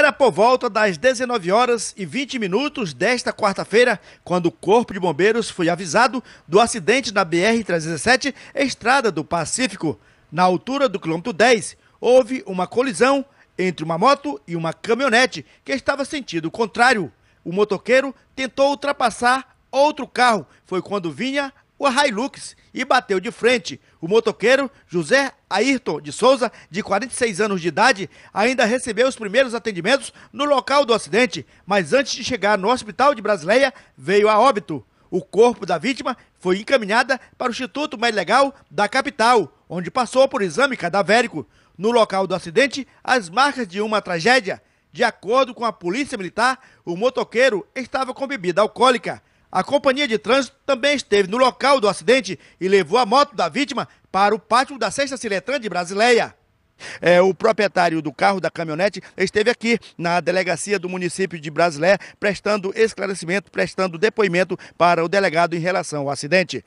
Era por volta das 19 horas e 20 minutos desta quarta-feira, quando o Corpo de Bombeiros foi avisado do acidente na BR-317, estrada do Pacífico. Na altura do quilômetro 10, houve uma colisão entre uma moto e uma caminhonete que estava sentido contrário. O motoqueiro tentou ultrapassar outro carro, foi quando vinha o Hilux e bateu de frente. O motoqueiro José Ayrton de Souza, de 46 anos de idade, ainda recebeu os primeiros atendimentos no local do acidente, mas antes de chegar no hospital de Brasileia, veio a óbito. O corpo da vítima foi encaminhada para o Instituto mais Legal da capital, onde passou por exame cadavérico. No local do acidente, as marcas de uma tragédia. De acordo com a Polícia Militar, o motoqueiro estava com bebida alcoólica. A companhia de trânsito também esteve no local do acidente e levou a moto da vítima para o pátio da Sexta Ciletran de Brasileia. É, o proprietário do carro, da caminhonete, esteve aqui na delegacia do município de Brasileia prestando esclarecimento, prestando depoimento para o delegado em relação ao acidente.